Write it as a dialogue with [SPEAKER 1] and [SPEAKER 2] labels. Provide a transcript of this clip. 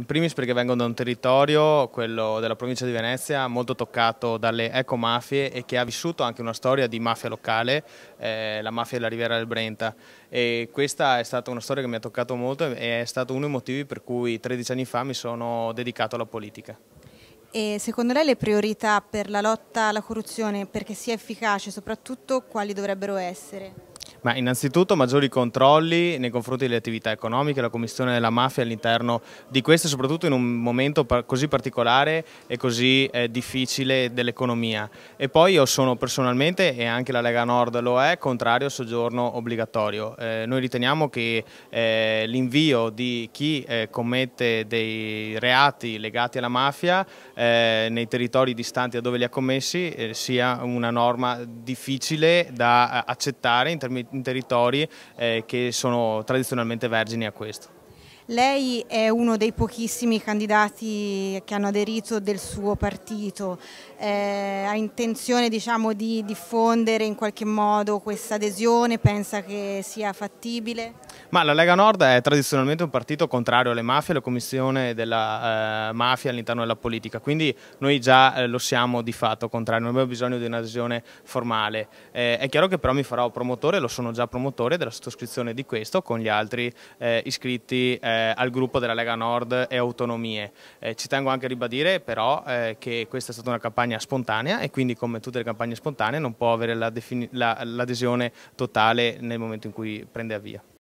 [SPEAKER 1] in primis perché vengo da un territorio, quello della provincia di Venezia, molto toccato dalle ecomafie e che ha vissuto anche una storia di mafia locale, eh, la mafia della Riviera del Brenta. E questa è stata una storia che mi ha toccato molto e è stato uno dei motivi per cui 13 anni fa mi sono dedicato alla politica.
[SPEAKER 2] E secondo lei le priorità per la lotta alla corruzione, perché sia efficace soprattutto, quali dovrebbero essere?
[SPEAKER 1] Ma innanzitutto maggiori controlli nei confronti delle attività economiche, la commissione della mafia all'interno di queste, soprattutto in un momento così particolare e così eh, difficile dell'economia. E poi io sono personalmente, e anche la Lega Nord lo è, contrario al soggiorno obbligatorio. Eh, noi riteniamo che eh, l'invio di chi eh, commette dei reati legati alla mafia eh, nei territori distanti da dove li ha commessi sia una norma difficile da accettare in termini territori eh, che sono tradizionalmente vergini a questo.
[SPEAKER 2] Lei è uno dei pochissimi candidati che hanno aderito del suo partito, eh, ha intenzione diciamo, di diffondere in qualche modo questa adesione, pensa che sia fattibile?
[SPEAKER 1] Ma la Lega Nord è tradizionalmente un partito contrario alle mafie, alla commissione della eh, mafia all'interno della politica, quindi noi già eh, lo siamo di fatto contrario, non abbiamo bisogno di un'adesione formale. Eh, è chiaro che però mi farò promotore, lo sono già promotore della sottoscrizione di questo con gli altri eh, iscritti eh, eh, al gruppo della Lega Nord e Autonomie. Eh, ci tengo anche a ribadire però eh, che questa è stata una campagna spontanea e quindi come tutte le campagne spontanee non può avere l'adesione la la, totale nel momento in cui prende avvio.